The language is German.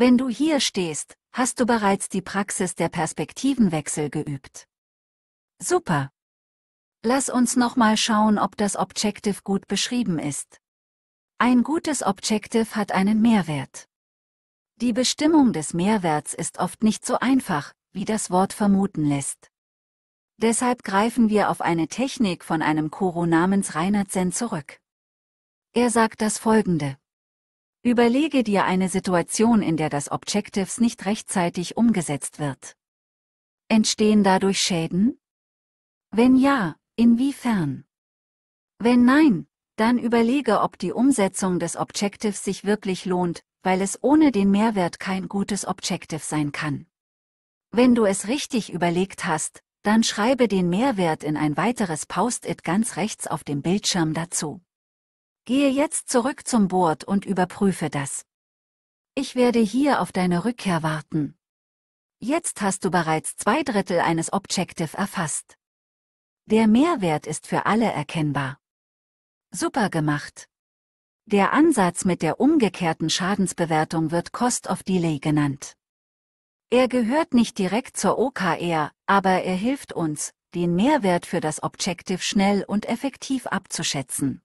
Wenn du hier stehst, hast du bereits die Praxis der Perspektivenwechsel geübt. Super! Lass uns nochmal schauen, ob das Objective gut beschrieben ist. Ein gutes Objective hat einen Mehrwert. Die Bestimmung des Mehrwerts ist oft nicht so einfach, wie das Wort vermuten lässt. Deshalb greifen wir auf eine Technik von einem Koro namens Reinhard Zen zurück. Er sagt das folgende. Überlege dir eine Situation, in der das Objectives nicht rechtzeitig umgesetzt wird. Entstehen dadurch Schäden? Wenn ja, inwiefern? Wenn nein, dann überlege, ob die Umsetzung des Objectives sich wirklich lohnt, weil es ohne den Mehrwert kein gutes Objective sein kann. Wenn du es richtig überlegt hast, dann schreibe den Mehrwert in ein weiteres Post-it ganz rechts auf dem Bildschirm dazu. Gehe jetzt zurück zum Board und überprüfe das. Ich werde hier auf deine Rückkehr warten. Jetzt hast du bereits zwei Drittel eines Objective erfasst. Der Mehrwert ist für alle erkennbar. Super gemacht. Der Ansatz mit der umgekehrten Schadensbewertung wird Cost of Delay genannt. Er gehört nicht direkt zur OKR, aber er hilft uns, den Mehrwert für das Objective schnell und effektiv abzuschätzen.